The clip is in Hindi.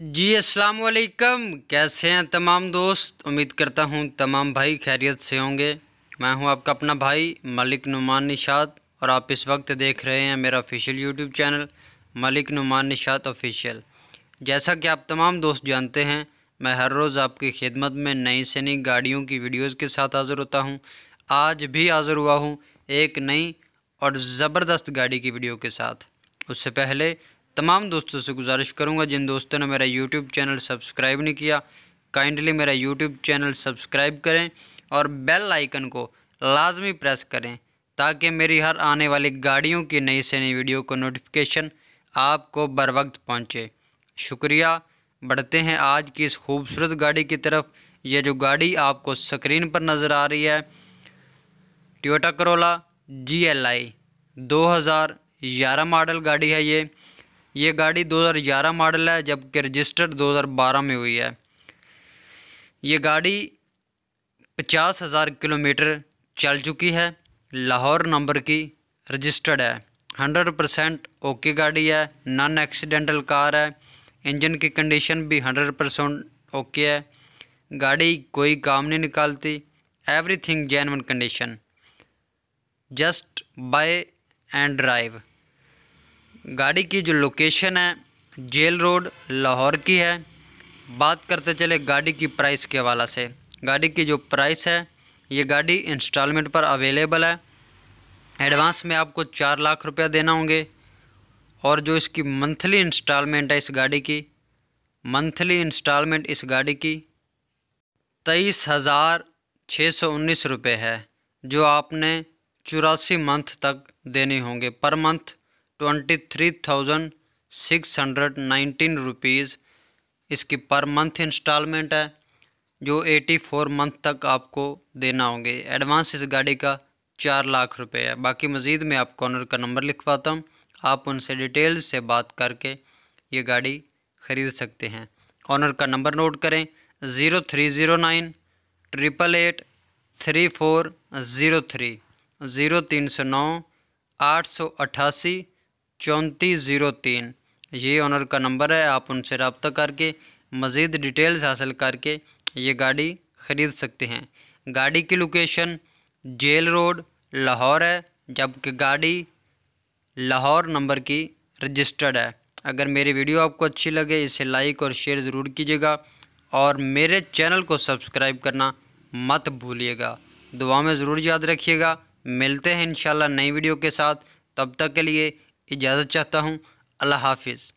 जी अस्सलाम वालेकुम कैसे हैं तमाम दोस्त उम्मीद करता हूं तमाम भाई खैरियत से होंगे मैं हूं आपका अपना भाई मलिक नुमान निशात और आप इस वक्त देख रहे हैं मेरा official YouTube channel Malik Numan Nishat official जैसा कि आप तमाम दोस्त जानते हैं मैं हर रोज़ आपकी खिदमत में नई से नई गाड़ियों की वीडियोज़ के साथ हाज़िर होता हूँ आज भी हाज़िर हुआ हूँ एक नई और ज़बरदस्त गाड़ी की वीडियो के साथ उससे पहले तमाम दोस्तों से गुजारिश करूँगा जिन दोस्तों ने मेरा यूट्यूब चैनल सब्सक्राइब नहीं किया काइंडली मेरा यूट्यूब चैनल सब्सक्राइब करें और बेल आइकन को लाजमी प्रेस करें ताकि मेरी हर आने वाली गाड़ियों की नई से नई वीडियो को नोटिफिकेशन आपको बर वक्त पहुँचे शुक्रिया बढ़ते हैं आज की इस खूबसूरत गाड़ी की तरफ यह जो गाड़ी आपको स्क्रीन पर नज़र आ रही है Toyota Corolla G L I दो हज़ार ग्यारह मॉडल गाड़ी है ये ये गाड़ी 2011 मॉडल है जबकि रजिस्टर्ड 2012 में हुई है ये गाड़ी पचास हज़ार किलोमीटर चल चुकी है लाहौर नंबर की रजिस्टर्ड है हंड्रेड परसेंट ओके गाड़ी है नॉन एक्सीडेंटल कार है इंजन की कंडीशन भी हंड्रेड परसेंट ओके है गाड़ी कोई काम नहीं निकालती everything thing condition just buy and drive गाड़ी की जो लोकेशन है जेल रोड लाहौर की है बात करते चले गाड़ी की प्राइस के हवाला से गाड़ी की जो प्राइस है ये गाड़ी इंस्टॉलमेंट पर अवेलेबल है एडवांस में आपको चार लाख रुपया देना होंगे और जो इसकी मंथली इंस्टॉलमेंट है इस गाड़ी की मंथली इंस्टॉलमेंट इस गाड़ी की तेईस हज़ार छः सौ उन्नीस रुपये है जो आपने चौरासी मंथ तक देने होंगे per month twenty three thousand six hundred nineteen rupees इसकी पर मंथ इंस्टॉलमेंट है जो एटी फोर मंथ तक आपको देना होंगे एडवांस इस गाड़ी का चार लाख रुपये है बाकी मज़ीद मैं आपको ऑनर का नंबर लिखवाता हूँ आप उनसे डिटेल से बात करके ये गाड़ी ख़रीद सकते हैं ऑनर का नंबर नोट करें zero three zero nine triple eight three four zero three zero तीन सौ नौ आठ सौ अट्ठासी चौंतीस ज़ीरो तीन ये ऑनर का नंबर है आप उनसे रबता करके मज़ीद डिटेल्स हासिल करके ये गाड़ी ख़रीद सकते हैं गाड़ी की लोकेशन जेल रोड लाहौर है जबकि गाड़ी लाहौर नंबर की रजिस्टर्ड है अगर मेरी वीडियो आपको अच्छी लगे इसे लाइक और शेयर ज़रूर कीजिएगा और मेरे चैनल को सब्सक्राइब करना मत भूलिएगा दुआ में ज़रूर याद रखिएगा मिलते हैं इन नई वीडियो के साथ तब तक के लिए इजाज़त चाहता हूँ अल्लाह हाफिज़